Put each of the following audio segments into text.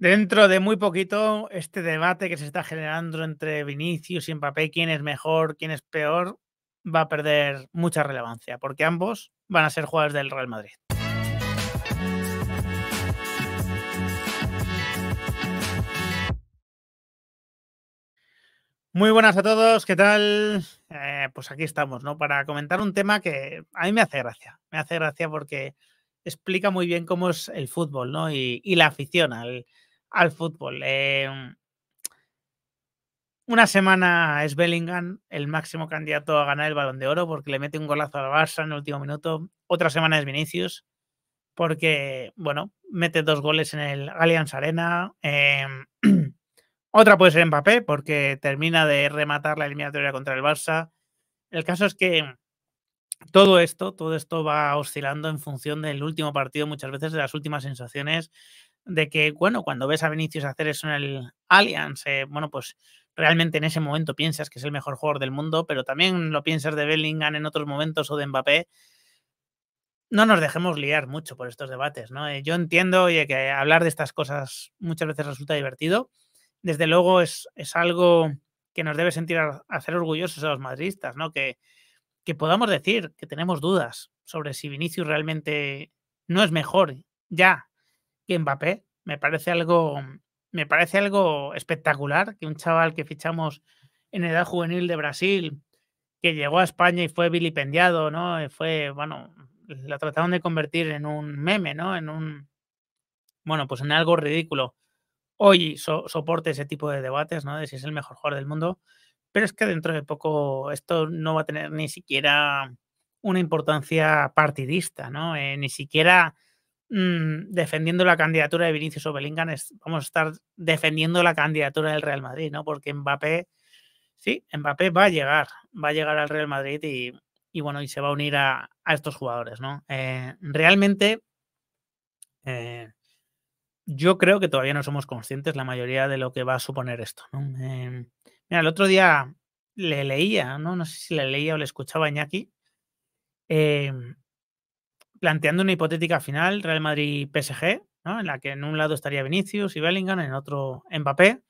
Dentro de muy poquito, este debate que se está generando entre Vinicius y Mbappé, quién es mejor, quién es peor, va a perder mucha relevancia, porque ambos van a ser jugadores del Real Madrid. Muy buenas a todos, ¿qué tal? Eh, pues aquí estamos, ¿no? Para comentar un tema que a mí me hace gracia, me hace gracia porque explica muy bien cómo es el fútbol, ¿no? y la afición al al fútbol. Em, una semana es Bellingham el máximo candidato a ganar el balón de oro porque le mete un golazo al Barça en el último minuto. Otra semana es Vinicius porque, bueno, mete dos goles en el Allianz Arena. Em, otra puede ser Mbappé porque termina de rematar la eliminatoria contra el Barça. El caso es que todo esto, todo esto va oscilando en función del último partido, muchas veces de las últimas sensaciones, de que, bueno, cuando ves a Vinicius hacer eso en el Allianz, eh, bueno, pues realmente en ese momento piensas que es el mejor jugador del mundo, pero también lo piensas de Bellingham en otros momentos o de Mbappé. No nos dejemos liar mucho por estos debates, ¿no? Eh, yo entiendo oye, que hablar de estas cosas muchas veces resulta divertido. Desde luego es, algo que nos debe sentir hacer orgullosos a los madridistas, ¿no? Que, que podamos decir que tenemos dudas sobre si Vinicius realmente no es mejor ya Mbappé. Me parece algo, mm, me parece algo espectacular que un chaval que fichamos en edad juvenil de Brasil, que llegó a España y fue vilipendiado, ¿no? fue, bueno, la trataron de convertir en un meme, ¿no? En un, bueno, pues en algo ridículo. Hoy so, soporte ese tipo de debates, ¿no? De si es el mejor jugador del mundo. Pero es que dentro de poco esto no va a tener ni siquiera una importancia partidista, ¿no? Eh, ni siquiera Mm, defendiendo la candidatura de Vinicius Obelingan, vamos a estar defendiendo la candidatura del Real Madrid, ¿no? Porque Mbappé, sí, Mbappé va a llegar, va a llegar al Real Madrid y, bueno, y se va a unir a, estos jugadores, ¿no? Eh, realmente, eh, yo creo que todavía no somos conscientes la mayoría de lo que va a suponer esto, eh, mira, el otro día le leía, ¿no? No sé si le leía o le escuchaba a Iñaki, planteando una hipotética final, Real Madrid-PSG, en la que en un lado estaría Vinicius y Bellingham, en otro Mbappé,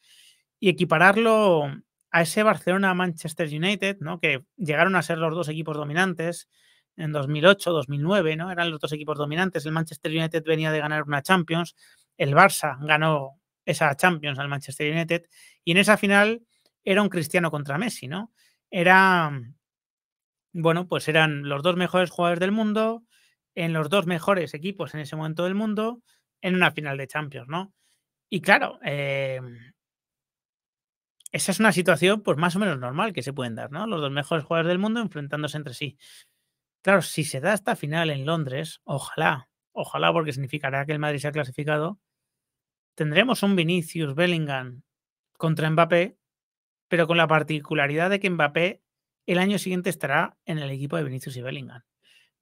y equipararlo a ese Barcelona-Manchester United, ¿no? que llegaron a ser los dos equipos dominantes en 2008, 2009, ¿no? eran los dos equipos dominantes. El Manchester United venía de ganar una Champions, el Barça ganó esa Champions al Manchester United, y en esa final era un Cristiano contra Messi, ¿no? Era, bueno, pues eran los dos mejores jugadores del mundo, en los dos mejores equipos en ese momento del mundo en una final de Champions, ¿no? Y claro, em, esa es una situación pues más o menos normal que se pueden dar, ¿no? Los dos mejores jugadores del mundo enfrentándose entre sí. Claro, si se da esta final en Londres, ojalá, ojalá porque significará que el Madrid se ha clasificado, tendremos un Vinicius Bellingham contra Mbappé, pero con la particularidad de que Mbappé el año siguiente estará en el equipo de Vinicius y Bellingham.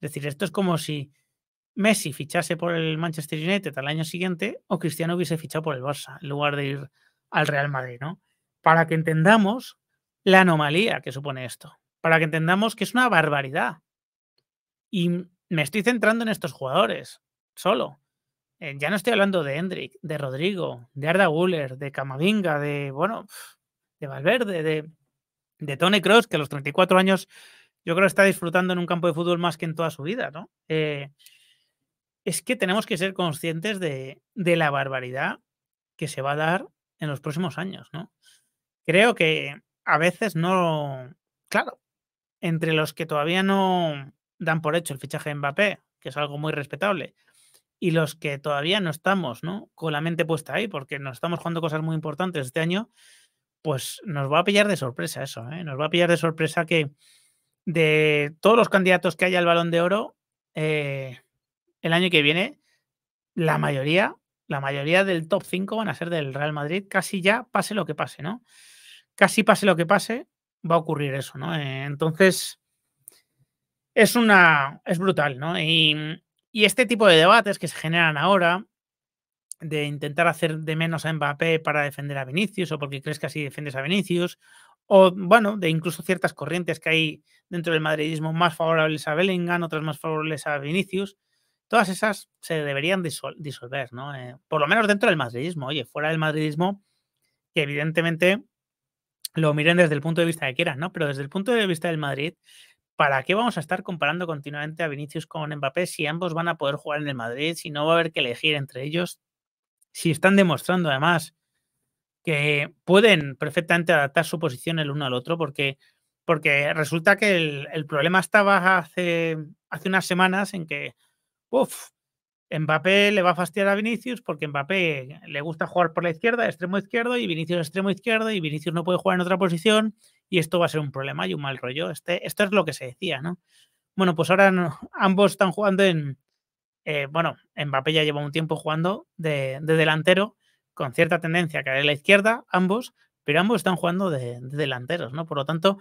Es decir, esto es como si Messi fichase por el Manchester United al año siguiente o Cristiano hubiese fichado por el Barça en lugar de ir al Real Madrid, ¿no? Para que entendamos la anomalía que supone esto, para que entendamos que es una barbaridad. Y me estoy centrando en estos jugadores solo. Eh, ya no estoy hablando de Hendrik, de Rodrigo, de Arda Guller, de Camavinga, de, bueno, de Valverde, de, de Tony Cross, que a los 34 años yo creo que está disfrutando en un campo de fútbol más que en toda su vida, ¿no? Eh, es que tenemos que ser conscientes de, la barbaridad que se va a dar en los próximos años, ¿no? Creo que a veces no. Claro, entre los que todavía no dan por hecho el fichaje de Mbappé, que es algo muy respetable, y los que todavía no estamos, ¿no? Con la mente puesta ahí, porque nos estamos jugando cosas muy importantes este año, pues nos va a pillar de sorpresa eso, ¿eh? Nos va a pillar de sorpresa que, de todos los candidatos que haya al balón de oro eh, el año que viene, la mayoría, la mayoría del top 5 van a ser del Real Madrid, casi ya pase lo que pase, ¿no? Casi pase lo que pase, va a ocurrir eso, ¿no? Eh, entonces, es una. es brutal, ¿no? Y, y este tipo de debates que se generan ahora, de intentar hacer de menos a Mbappé para defender a Vinicius, o porque crees que así defiendes a Vinicius, o bueno, de incluso ciertas corrientes que hay dentro del madridismo más favorables a Bellingham, otras más favorables a Vinicius, todas esas se deberían disolver, ¿no? Eh, por lo menos dentro del madridismo, oye, fuera del madridismo, que evidentemente lo miren desde el punto de vista que quieran, ¿no? Pero desde el punto de vista del Madrid, ¿para qué vamos a estar comparando continuamente a Vinicius con Mbappé si ambos van a poder jugar en el Madrid, si no va a haber que elegir entre ellos? Si están demostrando además que pueden perfectamente adaptar su posición el uno al otro, porque, porque resulta que el, problema estaba hace, hace unas semanas en que, uff, Mbappé le va a fastidiar a Vinicius porque Mbappé le gusta jugar por la izquierda, extremo izquierdo, y Vinicius extremo izquierdo, y Vinicius no puede jugar en otra posición, y esto va a ser un problema y un mal rollo. Este, esto es lo que se decía, ¿no? Bueno, pues ahora ambos están jugando en. Eh, bueno, Mbappé ya lleva un tiempo jugando de, de delantero, con cierta tendencia a caer en la izquierda, ambos, pero ambos están jugando de, delanteros, ¿no? Por lo tanto,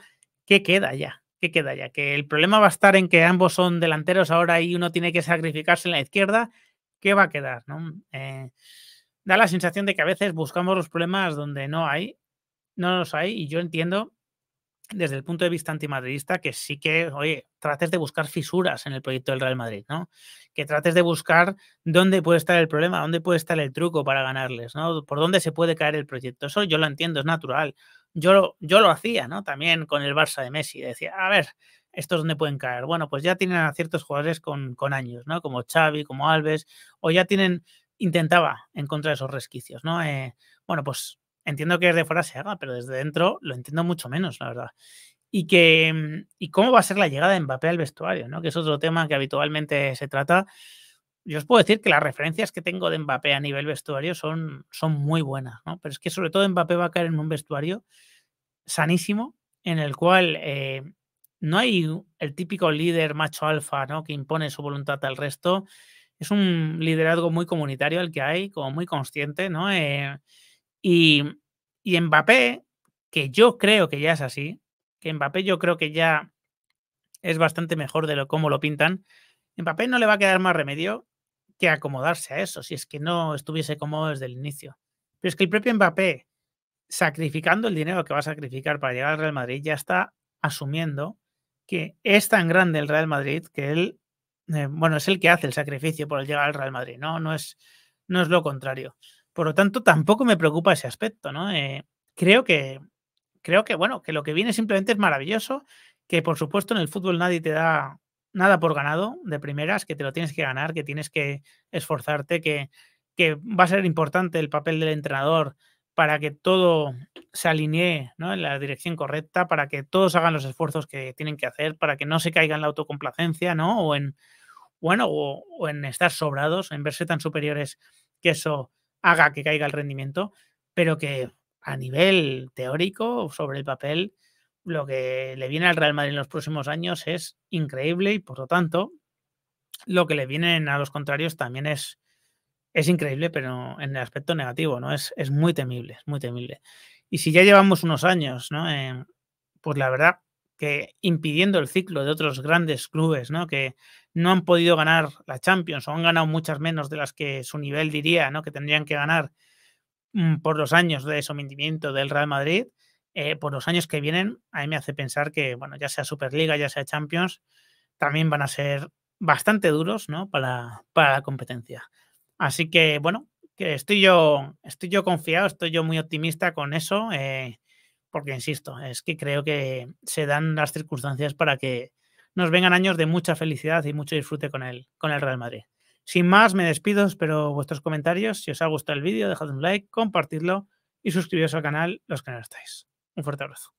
¿qué queda ya? ¿Qué queda ya? Que el problema va a estar en que ambos son delanteros ahora y uno tiene que sacrificarse en la izquierda. ¿Qué va a quedar? ¿no? Eh, da la sensación de que a veces buscamos los problemas donde no hay, no los hay, y yo entiendo desde el punto de vista antimadridista, que sí que, oye, trates de buscar fisuras en el proyecto del Real Madrid, ¿no? Que trates de buscar dónde puede estar el problema, dónde puede estar el truco para ganarles, ¿no? Por dónde se puede caer el proyecto. Eso yo lo entiendo, es natural. Yo, yo lo hacía, ¿no? También con el Barça de Messi. Decía, a ver, ¿estos dónde pueden caer? Bueno, pues ya tienen a ciertos jugadores con, años, ¿no? Como Xavi, como Alves, o ya tienen, intentaba encontrar esos resquicios, ¿no? Eh, bueno, pues entiendo que desde fuera se haga, pero desde dentro lo entiendo mucho menos, la verdad. Y, que, mm, y cómo va a ser la llegada de Mbappé al vestuario, ¿no? que es otro tema que habitualmente se trata. Yo os puedo decir que las referencias que tengo de Mbappé a nivel vestuario son, son muy buenas, ¿no? pero es que sobre todo Mbappé va a caer en un vestuario sanísimo en el cual eh, no hay el típico líder macho alfa ¿no? que impone su voluntad al resto. Es un liderazgo muy comunitario el que hay, como muy consciente, ¿no? Eh, y, Mbappé, que yo creo que ya es así, que Mbappé yo creo que ya es bastante mejor de lo, cómo lo pintan, Mbappé no le va a quedar más remedio que acomodarse a eso, si es que no estuviese cómodo desde el inicio. Pero es que el propio Mbappé, sacrificando el dinero que va a sacrificar para llegar al Real Madrid, ya está asumiendo que es tan grande el Real Madrid que él, eh, bueno, es el que hace el sacrificio por llegar al Real Madrid, ¿no? No es, no es lo contrario. Por lo tanto, tampoco me preocupa ese aspecto, ¿no? Eh, creo que, creo que, bueno, que lo que viene simplemente es maravilloso, que por supuesto en el fútbol nadie te da nada por ganado de primeras, que te lo tienes que ganar, que tienes que esforzarte, que, que va a ser importante el papel del entrenador para que todo se alinee ¿no? en la dirección correcta, para que todos hagan los esfuerzos que tienen que hacer, para que no se caiga en la autocomplacencia, ¿no? O en, bueno, o en estar sobrados, en verse tan superiores que eso haga que caiga el rendimiento, pero que a nivel teórico, sobre el papel, lo que le viene al Real Madrid en los próximos años es increíble y por lo tanto lo que le vienen a los contrarios también es, es increíble, pero en el aspecto negativo, ¿no? Es, es muy temible, es muy temible. Y si ya llevamos unos años, ¿no? Eh, pues la verdad que impidiendo el ciclo de otros grandes clubes, ¿no? Que no han podido ganar la Champions o han ganado muchas menos de las que su nivel diría, ¿no? Que tendrían que ganar mm, por los años de sometimiento del Real Madrid, eh, por los años que vienen, a mí me hace pensar que, bueno, ya sea Superliga, ya sea Champions, también van a ser bastante duros, ¿no? Para, para la competencia. Así que, bueno, que estoy yo, estoy yo confiado, estoy yo muy optimista con eso. Eh, porque insisto, es que creo que se dan las circunstancias para que nos vengan años de mucha felicidad y mucho disfrute con el, con el Real Madrid. Sin más, me despido, espero vuestros comentarios. Si os ha gustado el vídeo, dejad un like, compartidlo y suscribiros al canal los que no estáis. Un fuerte abrazo.